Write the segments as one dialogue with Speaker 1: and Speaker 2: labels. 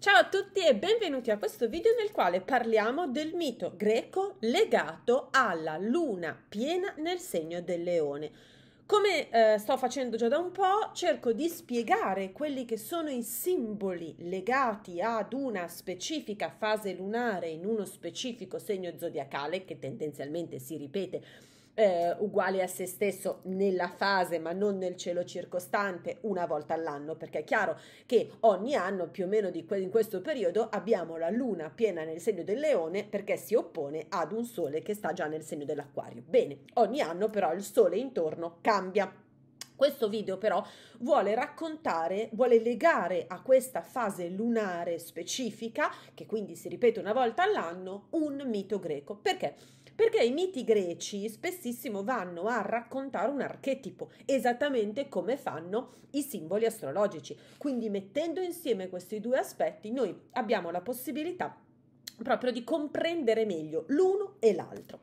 Speaker 1: Ciao a tutti e benvenuti a questo video nel quale parliamo del mito greco legato alla luna piena nel segno del leone. Come eh, sto facendo già da un po', cerco di spiegare quelli che sono i simboli legati ad una specifica fase lunare in uno specifico segno zodiacale che tendenzialmente si ripete eh, uguale a se stesso nella fase ma non nel cielo circostante una volta all'anno perché è chiaro che ogni anno più o meno que- in questo periodo abbiamo la luna piena nel segno del leone perché si oppone ad un sole che sta già nel segno dell'acquario. Bene, ogni anno però il sole intorno cambia questo video però vuole raccontare, vuole legare a questa fase lunare specifica, che quindi si ripete una volta all'anno, un mito greco. Perché? Perché i miti greci spessissimo vanno a raccontare un archetipo, esattamente come fanno i simboli astrologici. Quindi mettendo insieme questi due aspetti noi abbiamo la possibilità di proprio di comprendere meglio l'uno e l'altro.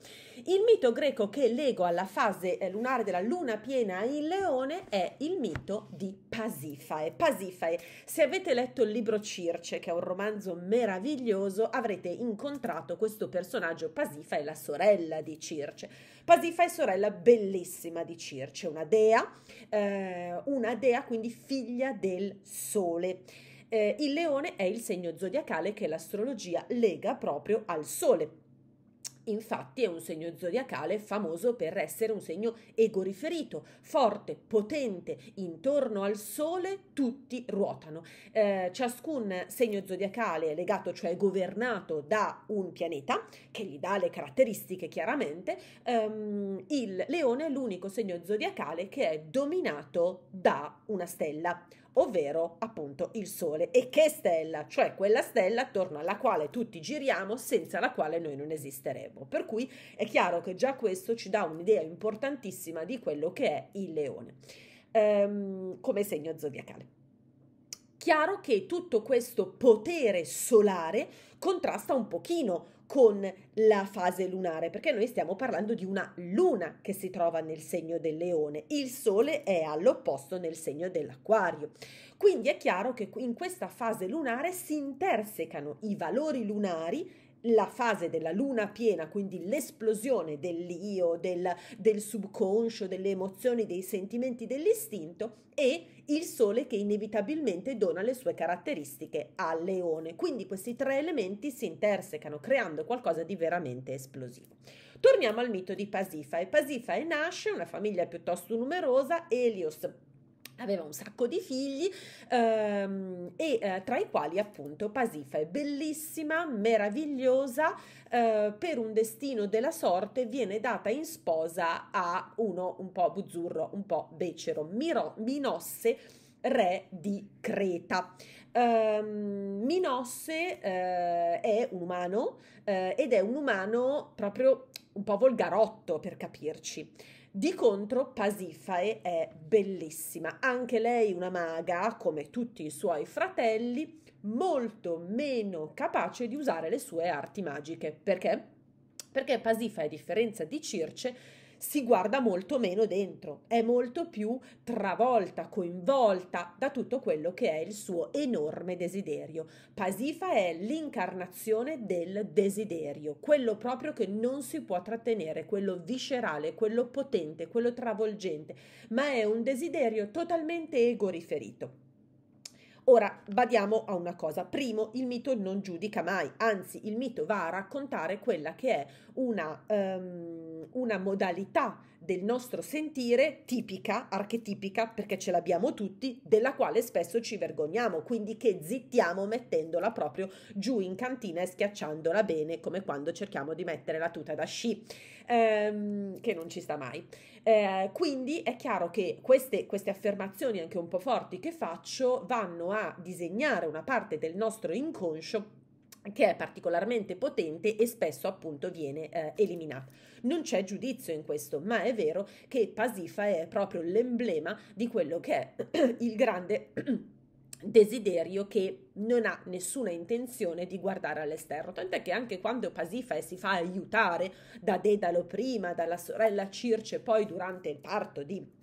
Speaker 1: Il mito greco che lego alla fase eh, lunare della luna piena in leone è il mito di Pasifae. Pasifae, se avete letto il libro Circe, che è un romanzo meraviglioso, avrete incontrato questo personaggio Pasifae, la sorella di Circe. Pasifae è sorella bellissima di Circe, una dea, eh, una dea quindi figlia del sole. Eh, il leone è il segno zodiacale che l'astrologia lega proprio al sole, Infatti è un segno zodiacale famoso per essere un segno egoriferito, forte, potente, intorno al sole tutti ruotano. Eh, ciascun segno zodiacale è legato, cioè governato da un pianeta che gli dà le caratteristiche chiaramente. Ehm, il leone è l'unico segno zodiacale che è dominato da una stella ovvero appunto il Sole. E che stella? Cioè quella stella attorno alla quale tutti giriamo, senza la quale noi non esisteremmo. Per cui è chiaro che già questo ci dà un'idea importantissima di quello che è il leone ehm, come segno zodiacale chiaro che tutto questo potere solare contrasta un pochino con la fase lunare, perché noi stiamo parlando di una luna che si trova nel segno del leone, il sole è all'opposto nel segno dell'acquario. Quindi è chiaro che in questa fase lunare si intersecano i valori lunari la fase della luna piena, quindi l'esplosione dell'io, del, del subconscio, delle emozioni, dei sentimenti, dell'istinto e il sole che inevitabilmente dona le sue caratteristiche al leone. Quindi questi tre elementi si intersecano creando qualcosa di veramente esplosivo. Torniamo al mito di Pasifae. Pasifae nasce una famiglia piuttosto numerosa, Elios aveva un sacco di figli ehm, e eh, tra i quali appunto Pasifa è bellissima, meravigliosa, eh, per un destino della sorte viene data in sposa a uno un po' buzzurro, un po' becero, Miro, Minosse, re di Creta. Um, Minosse eh, è un umano eh, ed è un umano proprio un po' volgarotto per capirci. Di contro Pasifae è bellissima, anche lei una maga, come tutti i suoi fratelli, molto meno capace di usare le sue arti magiche. Perché? Perché Pasifae, a differenza di Circe, si guarda molto meno dentro, è molto più travolta, coinvolta da tutto quello che è il suo enorme desiderio. Pasifa è l'incarnazione del desiderio, quello proprio che non si può trattenere, quello viscerale, quello potente, quello travolgente, ma è un desiderio totalmente ego riferito. Ora badiamo a una cosa. Primo, il mito non giudica mai, anzi il mito va a raccontare quella che è una... Um, una modalità del nostro sentire tipica, archetipica, perché ce l'abbiamo tutti, della quale spesso ci vergogniamo, quindi che zittiamo mettendola proprio giù in cantina e schiacciandola bene, come quando cerchiamo di mettere la tuta da sci, ehm, che non ci sta mai. Eh, quindi è chiaro che queste, queste affermazioni anche un po' forti che faccio vanno a disegnare una parte del nostro inconscio che è particolarmente potente e spesso appunto viene eh, eliminata. Non c'è giudizio in questo, ma è vero che Pasifa è proprio l'emblema di quello che è il grande desiderio che non ha nessuna intenzione di guardare all'esterno, tant'è che anche quando Pasifa si fa aiutare da Dedalo prima, dalla sorella Circe, poi durante il parto di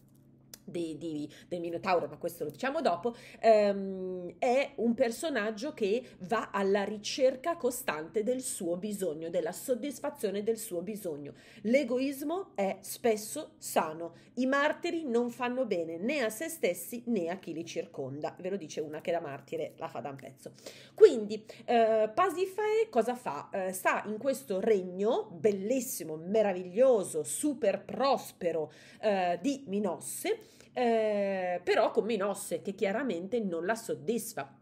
Speaker 1: di, di, del Minotauro, ma questo lo diciamo dopo, ehm, è un personaggio che va alla ricerca costante del suo bisogno, della soddisfazione del suo bisogno. L'egoismo è spesso sano, i martiri non fanno bene né a se stessi né a chi li circonda, ve lo dice una che da martire la fa da un pezzo. Quindi eh, Pasifae cosa fa? Eh, sta in questo regno bellissimo, meraviglioso, super prospero eh, di Minosse, eh, però con Minosse che chiaramente non la soddisfa.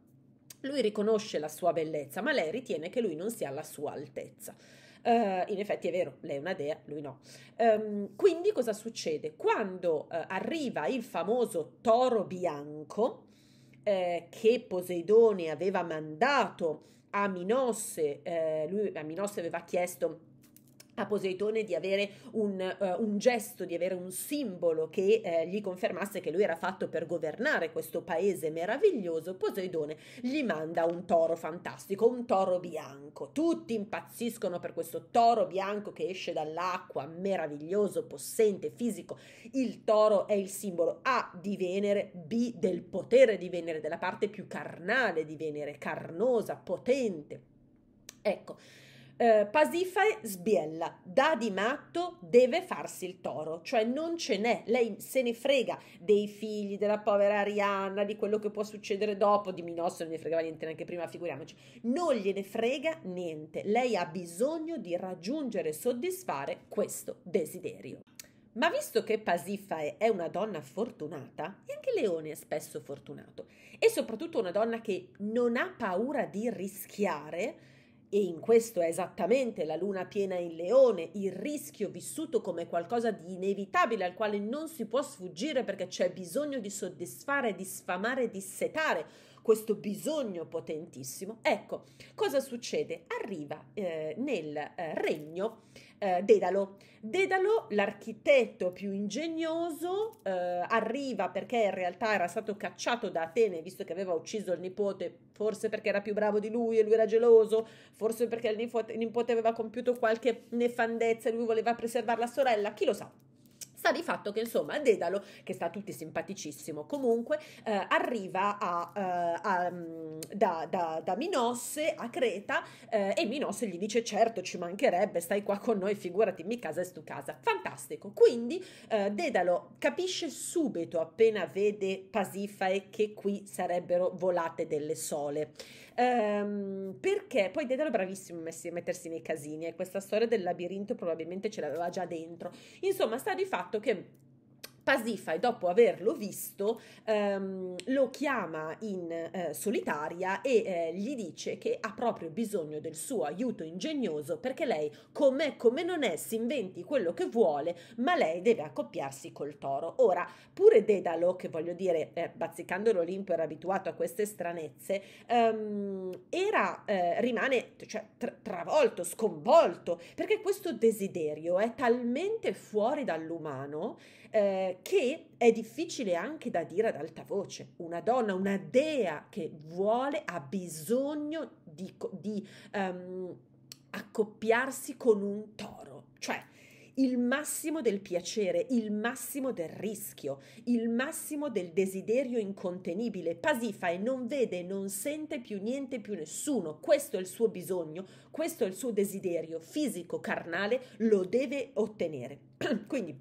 Speaker 1: Lui riconosce la sua bellezza, ma lei ritiene che lui non sia alla sua altezza. Uh, in effetti è vero, lei è una dea, lui no. Um, quindi cosa succede? Quando uh, arriva il famoso toro bianco eh, che Poseidone aveva mandato a Minosse, eh, lui a Minosse aveva chiesto a Poseidone di avere un, uh, un, gesto, di avere un simbolo che eh, gli confermasse che lui era fatto per governare questo paese meraviglioso, Poseidone gli manda un toro fantastico, un toro bianco. Tutti impazziscono per questo toro bianco che esce dall'acqua, meraviglioso, possente, fisico. Il toro è il simbolo A di Venere, B del potere di Venere, della parte più carnale di Venere, carnosa, potente. Ecco eh, Pasifae sbiella, da di matto, deve farsi il toro, cioè non ce n'è, lei se ne frega dei figli, della povera Arianna, di quello che può succedere dopo, di Minosso non ne fregava niente neanche prima, figuriamoci, non gliene frega niente, lei ha bisogno di raggiungere e soddisfare questo desiderio. Ma visto che Pasifae è una donna fortunata, anche Leone è spesso fortunato, e soprattutto una donna che non ha paura di rischiare, e in questo è esattamente la luna piena in leone, il rischio vissuto come qualcosa di inevitabile al quale non si può sfuggire perché c'è bisogno di soddisfare, di sfamare, di setare questo bisogno potentissimo. Ecco, cosa succede? Arriva eh, nel eh, regno eh, Dedalo. Dedalo, l'architetto più ingegnoso, eh, arriva perché in realtà era stato cacciato da Atene, visto che aveva ucciso il nipote, forse perché era più bravo di lui e lui era geloso, forse perché il nipote, il nipote aveva compiuto qualche nefandezza e lui voleva preservare la sorella, chi lo sa. Sta di fatto che insomma Dedalo, che sta a tutti simpaticissimo, comunque eh, arriva a, eh, a, a, mm, da, da, da, Minosse a Creta eh, e Minosse gli dice certo ci mancherebbe, stai qua con noi, figurati, mi casa è tu casa. Fantastico. Quindi eh, Dedalo capisce subito appena vede Pasifae che qui sarebbero volate delle sole. Ehm, perché poi Dedalo è bravissimo a mettersi nei casini e questa storia del labirinto probabilmente ce l'aveva già dentro. Insomma, sta di fatto che Pasifai, dopo averlo visto, ehm, lo chiama in eh, solitaria e eh, gli dice che ha proprio bisogno del suo aiuto ingegnoso perché lei, com'è come non è, si inventi quello che vuole, ma lei deve accoppiarsi col toro. Ora, pure Dedalo, che voglio dire, eh, bazzicando l'Olimpo era abituato a queste stranezze, ehm, era, eh, rimane cioè, tra- travolto, sconvolto, perché questo desiderio è talmente fuori dall'umano eh, che è difficile anche da dire ad alta voce. Una donna, una dea che vuole, ha bisogno di, di um, accoppiarsi con un toro, cioè il massimo del piacere, il massimo del rischio, il massimo del desiderio incontenibile. Pasifa e non vede, non sente più niente, più nessuno. Questo è il suo bisogno, questo è il suo desiderio fisico, carnale, lo deve ottenere. Quindi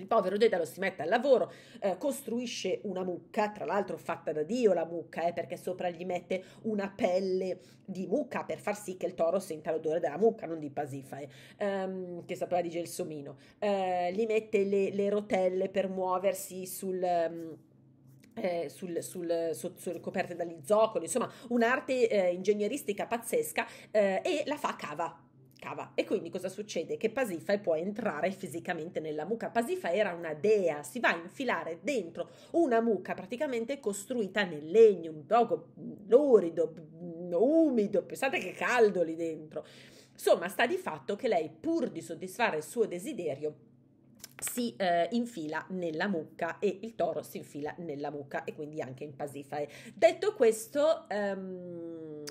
Speaker 1: il povero Dedalo si mette al lavoro, eh, costruisce una mucca, tra l'altro fatta da Dio la mucca, eh, perché sopra gli mette una pelle di mucca per far sì che il toro senta l'odore della mucca, non di pasifae, eh, ehm, che sapeva di gelsomino. Eh, gli mette le, le, rotelle per muoversi sul... Ehm, eh, sul, sul, su, su, coperte dagli zoccoli, insomma un'arte eh, ingegneristica pazzesca eh, e la fa a cava cava. E quindi cosa succede? Che Pasifae può entrare fisicamente nella mucca. Pasifae era una dea, si va a infilare dentro una mucca praticamente costruita nel legno, un luogo mm, lurido, mm, umido, pensate che caldo lì dentro. Insomma, sta di fatto che lei, pur di soddisfare il suo desiderio, si eh, infila nella mucca e il toro si infila nella mucca e quindi anche in Pasifae. Detto questo, ehm,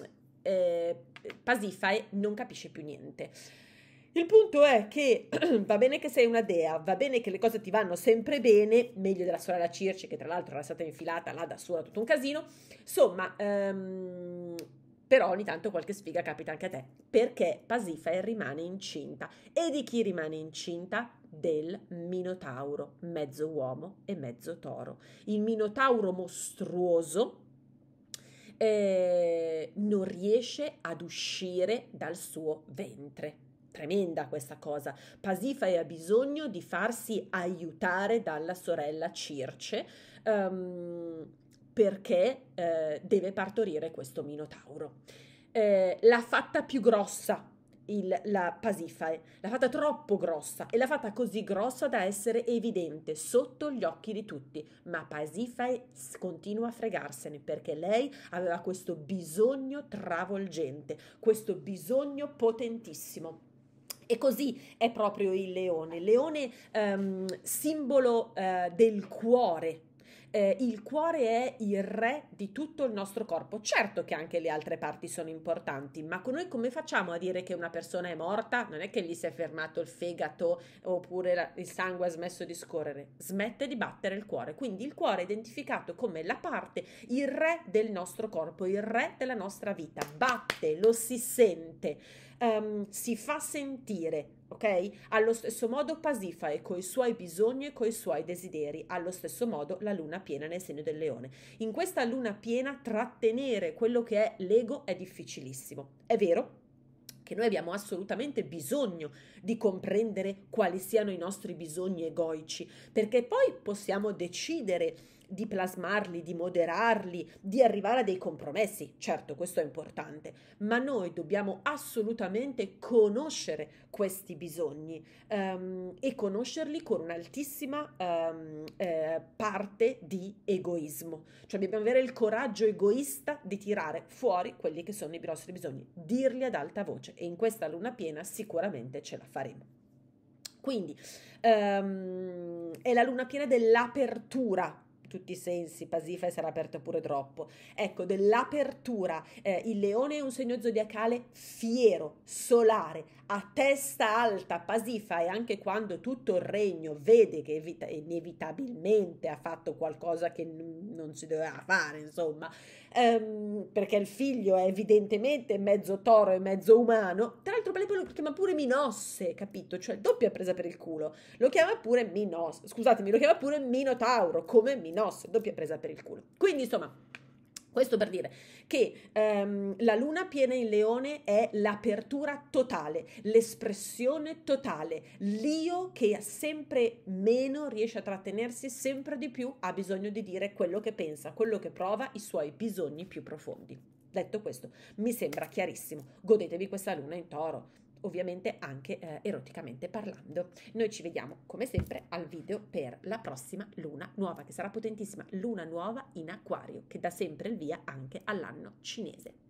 Speaker 1: eh, Pasifae non capisce più niente. Il punto è che va bene che sei una dea, va bene che le cose ti vanno sempre bene, meglio della sorella Circe che tra l'altro era stata infilata là da sola tutto un casino, insomma, um, però ogni tanto qualche sfiga capita anche a te, perché Pasifae rimane incinta. E di chi rimane incinta? Del Minotauro, mezzo uomo e mezzo toro. Il Minotauro mostruoso eh, non riesce ad uscire dal suo ventre. Tremenda questa cosa. Pasifae ha bisogno di farsi aiutare dalla sorella Circe um, perché eh, deve partorire questo minotauro. Eh, l'ha fatta più grossa il, la pasifae, eh. l'ha fatta troppo grossa e l'ha fatta così grossa da essere evidente sotto gli occhi di tutti, ma Pasifae eh, continua a fregarsene perché lei aveva questo bisogno travolgente, questo bisogno potentissimo. E così è proprio il leone, leone ehm, simbolo eh, del cuore eh, il cuore è il re di tutto il nostro corpo. Certo che anche le altre parti sono importanti, ma con noi come facciamo a dire che una persona è morta? Non è che gli si è fermato il fegato oppure la, il sangue ha smesso di scorrere, smette di battere il cuore. Quindi il cuore è identificato come la parte, il re del nostro corpo, il re della nostra vita. Batte, lo si sente um, si fa sentire, ok? Allo stesso modo Pasifa è coi suoi bisogni e coi suoi desideri, allo stesso modo la luna piena nel segno del leone. In questa luna piena trattenere quello che è l'ego è difficilissimo, è vero? Che noi abbiamo assolutamente bisogno di comprendere quali siano i nostri bisogni egoici, perché poi possiamo decidere di plasmarli, di moderarli, di arrivare a dei compromessi. Certo, questo è importante, ma noi dobbiamo assolutamente conoscere questi bisogni um, e conoscerli con un'altissima um, eh, parte di egoismo. Cioè dobbiamo avere il coraggio egoista di tirare fuori quelli che sono i nostri bisogni, dirli ad alta voce e in questa luna piena sicuramente ce la faremo. Quindi um, è la luna piena dell'apertura tutti i sensi, pasifa e sarà aperto pure troppo. Ecco, dell'apertura, eh, il leone è un segno zodiacale fiero, solare, a testa alta, pasifa e anche quando tutto il regno vede che evita- inevitabilmente ha fatto qualcosa che n- non si doveva fare, insomma, ehm, perché il figlio è evidentemente mezzo toro e mezzo umano, tra l'altro Palepo lo chiama pure Minosse, capito? Cioè doppia presa per il culo, lo chiama pure Minos, scusatemi, lo chiama pure Minotauro, come Minos Nos, doppia presa per il culo. Quindi, insomma, questo per dire che ehm, la luna piena in leone è l'apertura totale, l'espressione totale, l'io che sempre meno riesce a trattenersi, sempre di più ha bisogno di dire quello che pensa, quello che prova, i suoi bisogni più profondi. Detto questo, mi sembra chiarissimo. Godetevi questa luna in toro ovviamente anche eh, eroticamente parlando. Noi ci vediamo come sempre al video per la prossima luna nuova, che sarà potentissima, luna nuova in acquario, che dà sempre il via anche all'anno cinese.